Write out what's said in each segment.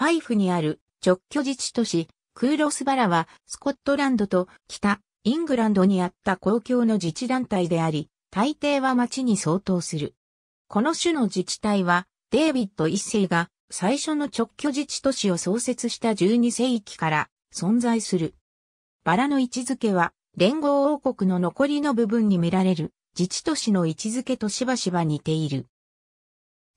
ファイフにある直居自治都市、クーロスバラは、スコットランドと北、イングランドにあった公共の自治団体であり、大抵は町に相当する。この種の自治体は、デイビッド一世が最初の直居自治都市を創設した12世紀から存在する。バラの位置づけは、連合王国の残りの部分に見られる自治都市の位置づけとしばしば似ている。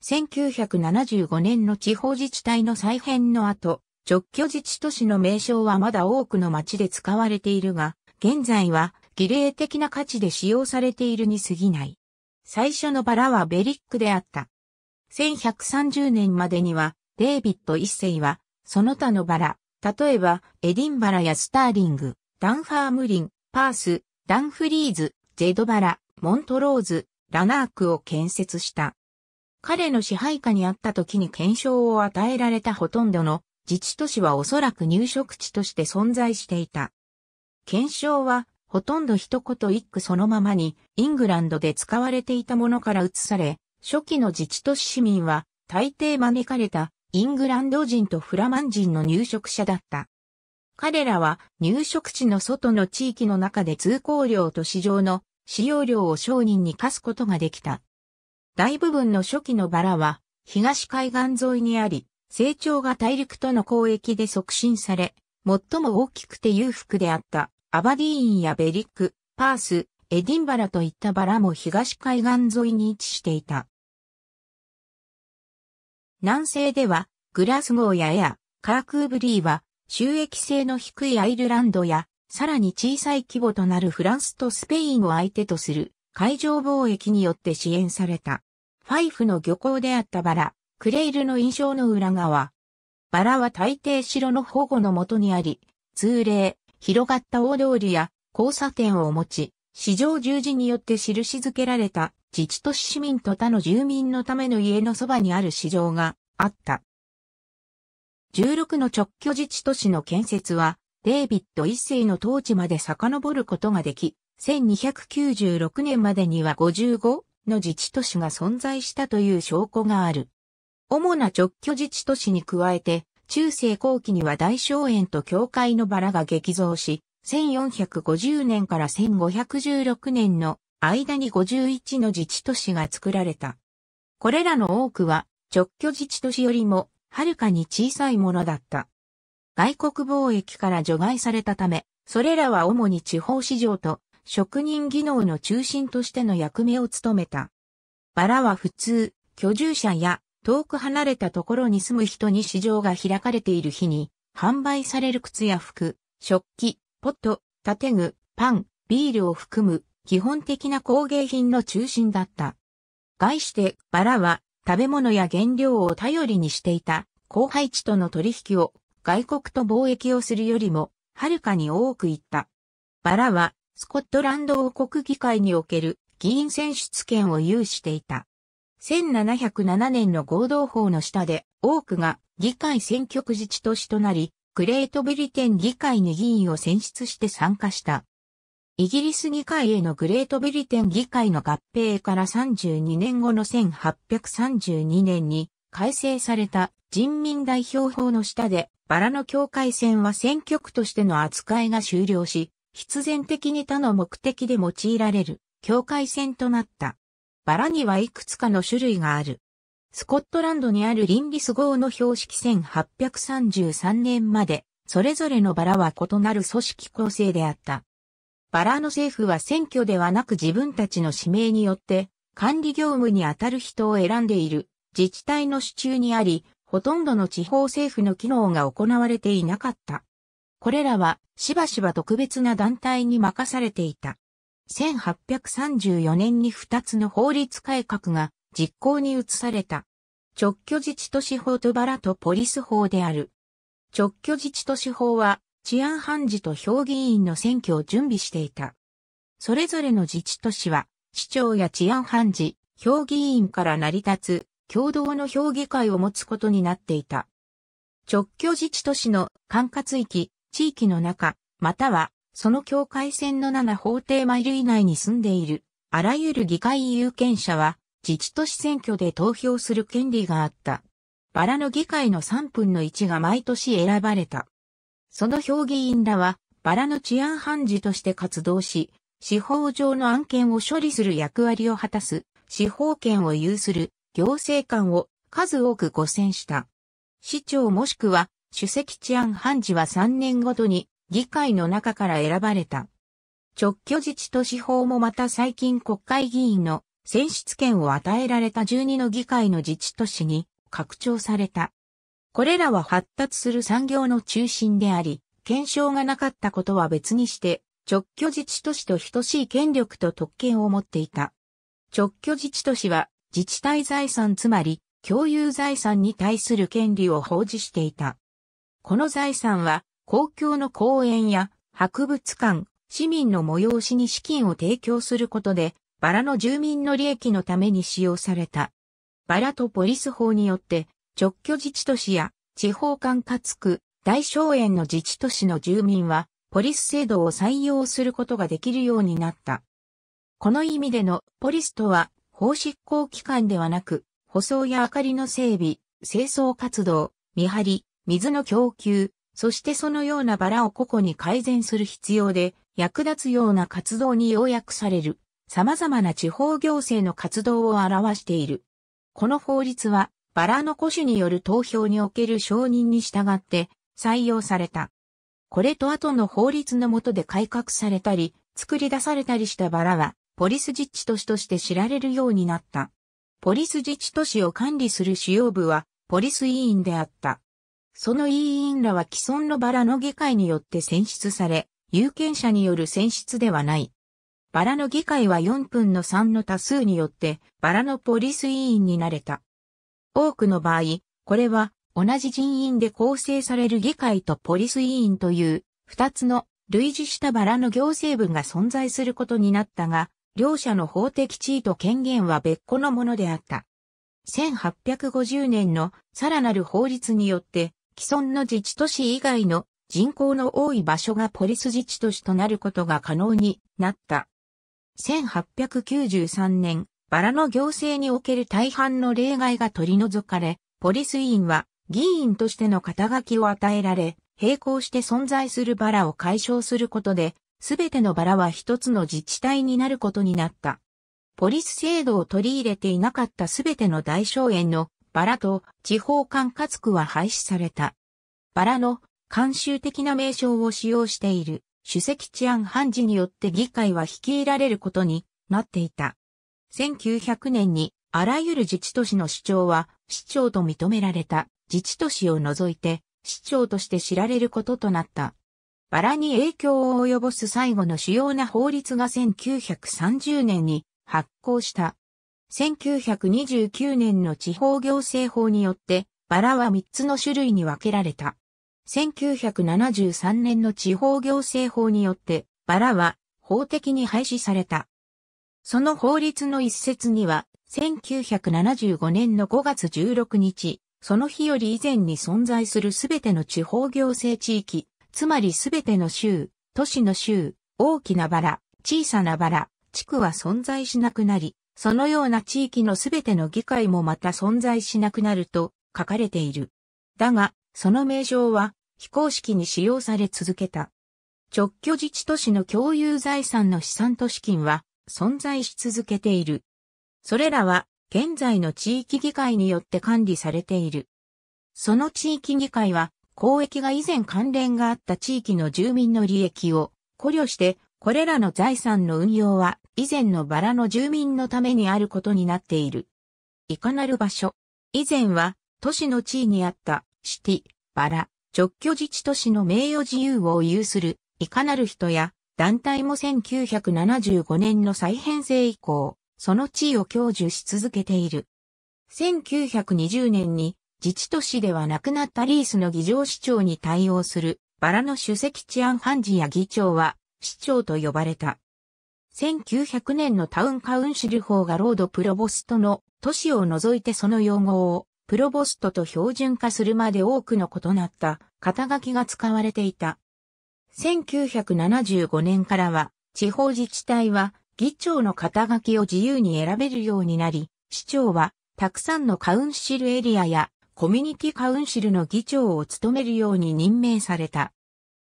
1975年の地方自治体の再編の後、直居自治都市の名称はまだ多くの町で使われているが、現在は儀礼的な価値で使用されているに過ぎない。最初のバラはベリックであった。1130年までには、デイビッド一世は、その他のバラ、例えば、エディンバラやスターリング、ダンファームリン、パース、ダンフリーズ、ジェドバラ、モントローズ、ラナークを建設した。彼の支配下にあった時に検証を与えられたほとんどの自治都市はおそらく入植地として存在していた。検証はほとんど一言一句そのままにイングランドで使われていたものから移され、初期の自治都市市民は大抵招かれたイングランド人とフラマン人の入植者だった。彼らは入植地の外の地域の中で通行料と市場の使用料を商人に課すことができた。大部分の初期のバラは東海岸沿いにあり、成長が大陸との交易で促進され、最も大きくて裕福であったアバディーンやベリック、パース、エディンバラといったバラも東海岸沿いに位置していた。南西ではグラスゴーやエア、カークーブリーは収益性の低いアイルランドやさらに小さい規模となるフランスとスペインを相手とする海上貿易によって支援された。ファイフの漁港であったバラ、クレイルの印象の裏側。バラは大抵城の保護のもとにあり、通例、広がった大通りや交差点を持ち、市場十字によって印付けられた自治都市市民と他の住民のための家のそばにある市場があった。16の直居自治都市の建設は、デイビッド一世の統治まで遡ることができ、1296年までには55の自治都市が存在したという証拠がある。主な直居自治都市に加えて、中世後期には大荘園と教会のバラが激増し、1450年から1516年の間に51の自治都市が作られた。これらの多くは直居自治都市よりもはるかに小さいものだった。外国貿易から除外されたため、それらは主に地方市場と職人技能の中心としての役目を務めた。バラは普通、居住者や遠く離れたところに住む人に市場が開かれている日に、販売される靴や服、食器、ポット、建具、パン、ビールを含む基本的な工芸品の中心だった。概してバラは食べ物や原料を頼りにしていた後輩地との取引を外国と貿易をするよりもはるかに多くいった。バラはスコットランド王国議会における議員選出権を有していた。1707年の合同法の下で、多くが議会選挙区自治都市となり、グレートブリテン議会に議員を選出して参加した。イギリス議会へのグレートブリテン議会の合併から32年後の1832年に改正された人民代表法の下でバラの境界線は選挙区としての扱いが終了し、必然的に他の目的で用いられる境界線となった。バラにはいくつかの種類がある。スコットランドにあるリンリス号の標識1833年まで、それぞれのバラは異なる組織構成であった。バラの政府は選挙ではなく自分たちの指名によって、管理業務にあたる人を選んでいる自治体の支中にあり、ほとんどの地方政府の機能が行われていなかった。これらはしばしば特別な団体に任されていた。1834年に2つの法律改革が実行に移された。直居自治都市法とバラとポリス法である。直居自治都市法は治安判事と評議員の選挙を準備していた。それぞれの自治都市は市長や治安判事、評議員から成り立つ共同の評議会を持つことになっていた。直居自治都市の管轄域地域の中、または、その境界線の7法定マイル以内に住んでいる、あらゆる議会有権者は、自治都市選挙で投票する権利があった。バラの議会の3分の1が毎年選ばれた。その評議員らは、バラの治安判事として活動し、司法上の案件を処理する役割を果たす、司法権を有する行政官を数多く誤選した。市長もしくは主席治安判事は3年ごとに議会の中から選ばれた。直居自治都市法もまた最近国会議員の選出権を与えられた12の議会の自治都市に拡張された。これらは発達する産業の中心であり、検証がなかったことは別にして、直居自治都市と等しい権力と特権を持っていた。直居自治都市は自治体財産つまり共有財産に対する権利を保持していた。この財産は公共の公園や博物館、市民の催しに資金を提供することで、バラの住民の利益のために使用された。バラとポリス法によって、直居自治都市や地方管轄区、大小園の自治都市の住民は、ポリス制度を採用することができるようになった。この意味でのポリスとは、法執行機関ではなく、舗装や明かりの整備、清掃活動、見張り、水の供給、そしてそのようなバラを個々に改善する必要で役立つような活動に要約される様々な地方行政の活動を表している。この法律はバラの古種による投票における承認に従って採用された。これと後の法律の下で改革されたり、作り出されたりしたバラは、ポリス自治都市として知られるようになった。ポリス自治都市を管理する主要部は、ポリス委員であった。その委員らは既存のバラの議会によって選出され、有権者による選出ではない。バラの議会は4分の3の多数によってバラのポリス委員になれた。多くの場合、これは同じ人員で構成される議会とポリス委員という二つの類似したバラの行政部が存在することになったが、両者の法的地位と権限は別個のものであった。1850年のさらなる法律によって既存の自治都市以外の人口の多い場所がポリス自治都市となることが可能になった。1893年、バラの行政における大半の例外が取り除かれ、ポリス委員は議員としての肩書きを与えられ、並行して存在するバラを解消することで、すべてのバラは一つの自治体になることになった。ポリス制度を取り入れていなかったすべての大小園のバラと地方管轄区は廃止された。バラの慣習的な名称を使用している主席治安判事によって議会は率いられることになっていた。1900年にあらゆる自治都市の市長は市長と認められた自治都市を除いて市長として知られることとなった。バラに影響を及ぼす最後の主要な法律が1930年に発行した1929年の地方行政法によって、バラは3つの種類に分けられた。1973年の地方行政法によって、バラは法的に廃止された。その法律の一節には、1975年の5月16日、その日より以前に存在するすべての地方行政地域、つまりすべての州、都市の州、大きなバラ、小さなバラ、地区は存在しなくなり、そのような地域のすべての議会もまた存在しなくなると書かれている。だが、その名称は非公式に使用され続けた。直居自治都市の共有財産の資産都市金は存在し続けている。それらは現在の地域議会によって管理されている。その地域議会は、公益が以前関連があった地域の住民の利益を考慮してこれらの財産の運用は以前のバラの住民のためにあることになっている。いかなる場所。以前は都市の地位にあったシティ、バラ、直居自治都市の名誉自由を有するいかなる人や団体も1975年の再編成以降、その地位を享受し続けている。1920年に自治都市ではなくなったリースの議場市長に対応するバラの主席治安判事や議長は市長と呼ばれた。1900年のタウンカウンシル法がロードプロボストの都市を除いてその用語をプロボストと標準化するまで多くの異なった肩書きが使われていた。1975年からは地方自治体は議長の肩書きを自由に選べるようになり、市長はたくさんのカウンシルエリアやコミュニティカウンシルの議長を務めるように任命された。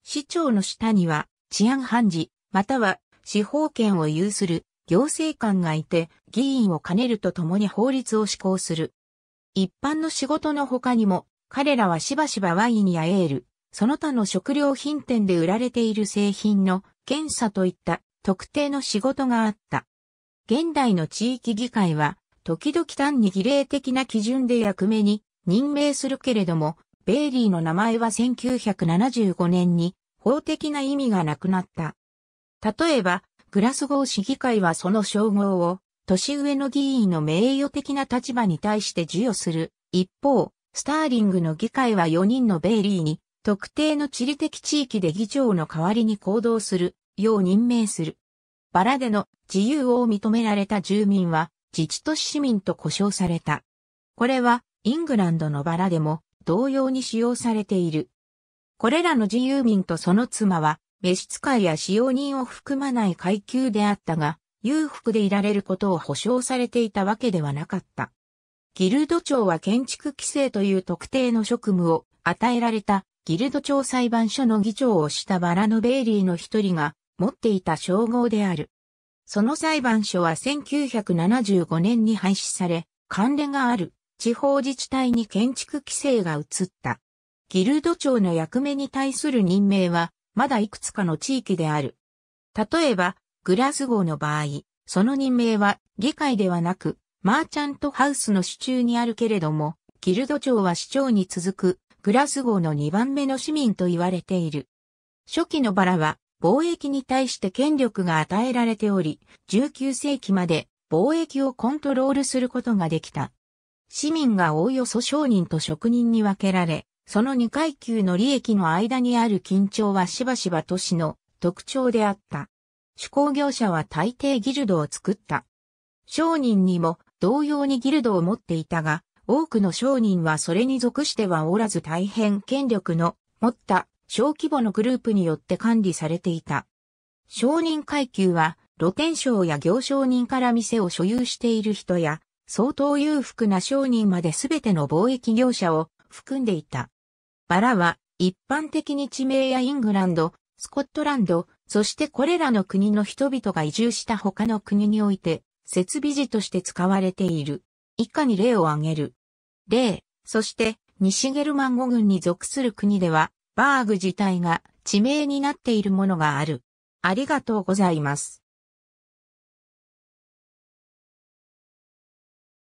市長の下には治安判事、または司法権を有する行政官がいて、議員を兼ねるとともに法律を施行する。一般の仕事の他にも、彼らはしばしばワインやエール、その他の食料品店で売られている製品の検査といった特定の仕事があった。現代の地域議会は、時々単に儀礼的な基準で役目に任命するけれども、ベイリーの名前は1975年に法的な意味がなくなった。例えば、グラスゴー市議会はその称号を、年上の議員の名誉的な立場に対して授与する。一方、スターリングの議会は4人のベイリーに、特定の地理的地域で議長の代わりに行動する、よう任命する。バラでの自由を認められた住民は、自治都市民と呼称された。これは、イングランドのバラでも、同様に使用されている。これらの自由民とその妻は、召使いや使用人を含まない階級であったが、裕福でいられることを保証されていたわけではなかった。ギルド庁は建築規制という特定の職務を与えられたギルド庁裁判所の議長をしたバラのベイリーの一人が持っていた称号である。その裁判所は1975年に廃止され、関連がある地方自治体に建築規制が移った。ギルド長の役目に対する任命は、まだいくつかの地域である。例えば、グラスゴーの場合、その任命は議会ではなく、マーチャントハウスの支中にあるけれども、ギルド長は市長に続く、グラスゴーの2番目の市民と言われている。初期のバラは、貿易に対して権力が与えられており、19世紀まで貿易をコントロールすることができた。市民がおおよそ商人と職人に分けられ、その2階級の利益の間にある緊張はしばしば都市の特徴であった。手工業者は大抵ギルドを作った。商人にも同様にギルドを持っていたが、多くの商人はそれに属してはおらず大変権力の持った小規模のグループによって管理されていた。商人階級は露天商や行商人から店を所有している人や、相当裕福な商人まで全ての貿易業者を含んでいた。バラは一般的に地名やイングランド、スコットランド、そしてこれらの国の人々が移住した他の国において、設備時として使われている。以下に例を挙げる。例、そして、西ゲルマン語群に属する国では、バーグ自体が地名になっているものがある。ありがとうございます。